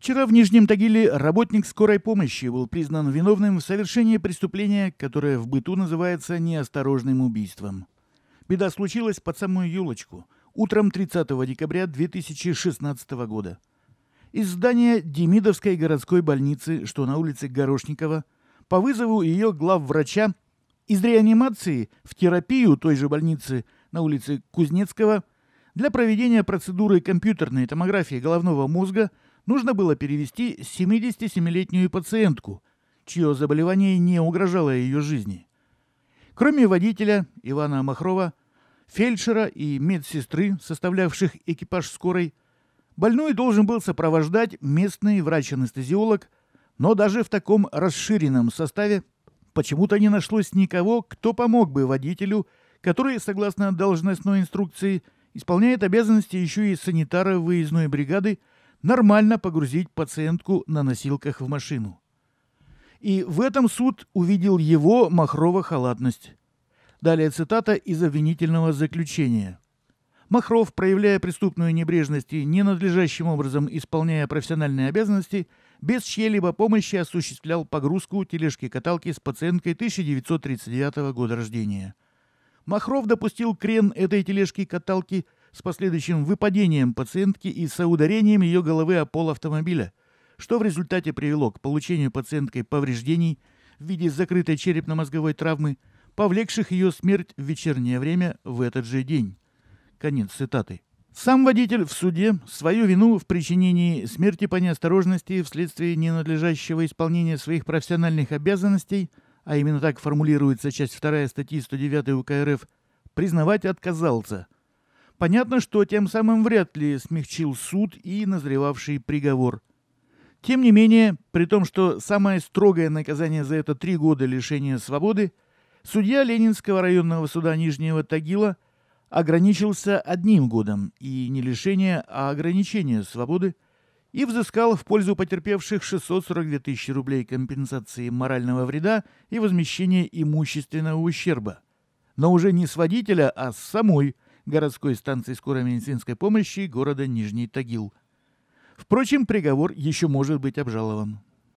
Вчера в Нижнем Тагиле работник скорой помощи был признан виновным в совершении преступления, которое в быту называется неосторожным убийством. Беда случилась под самую елочку, утром 30 декабря 2016 года. Из здания Демидовской городской больницы, что на улице Горошникова, по вызову ее главврача из реанимации в терапию той же больницы на улице Кузнецкого для проведения процедуры компьютерной томографии головного мозга – нужно было перевести 77-летнюю пациентку, чье заболевание не угрожало ее жизни. Кроме водителя Ивана Махрова, фельдшера и медсестры, составлявших экипаж скорой, больную должен был сопровождать местный врач-анестезиолог, но даже в таком расширенном составе почему-то не нашлось никого, кто помог бы водителю, который, согласно должностной инструкции, исполняет обязанности еще и санитара выездной бригады – нормально погрузить пациентку на носилках в машину. И в этом суд увидел его махрово-халатность. Далее цитата из обвинительного заключения. Махров, проявляя преступную небрежность и ненадлежащим образом исполняя профессиональные обязанности, без чьей-либо помощи осуществлял погрузку тележки-каталки с пациенткой 1939 года рождения. Махров допустил крен этой тележки-каталки – с последующим выпадением пациентки и соударением ее головы о пол автомобиля, что в результате привело к получению пациенткой повреждений в виде закрытой черепно-мозговой травмы, повлекших ее смерть в вечернее время в этот же день. Конец цитаты. Сам водитель в суде свою вину в причинении смерти по неосторожности вследствие ненадлежащего исполнения своих профессиональных обязанностей, а именно так формулируется часть 2 статьи 109 УК РФ, признавать отказался – Понятно, что тем самым вряд ли смягчил суд и назревавший приговор. Тем не менее, при том, что самое строгое наказание за это три года лишения свободы, судья Ленинского районного суда Нижнего Тагила ограничился одним годом и не лишение, а ограничение свободы и взыскал в пользу потерпевших 642 тысячи рублей компенсации морального вреда и возмещения имущественного ущерба. Но уже не с водителя, а с самой – городской станции скорой медицинской помощи города Нижний Тагил. Впрочем, приговор еще может быть обжалован.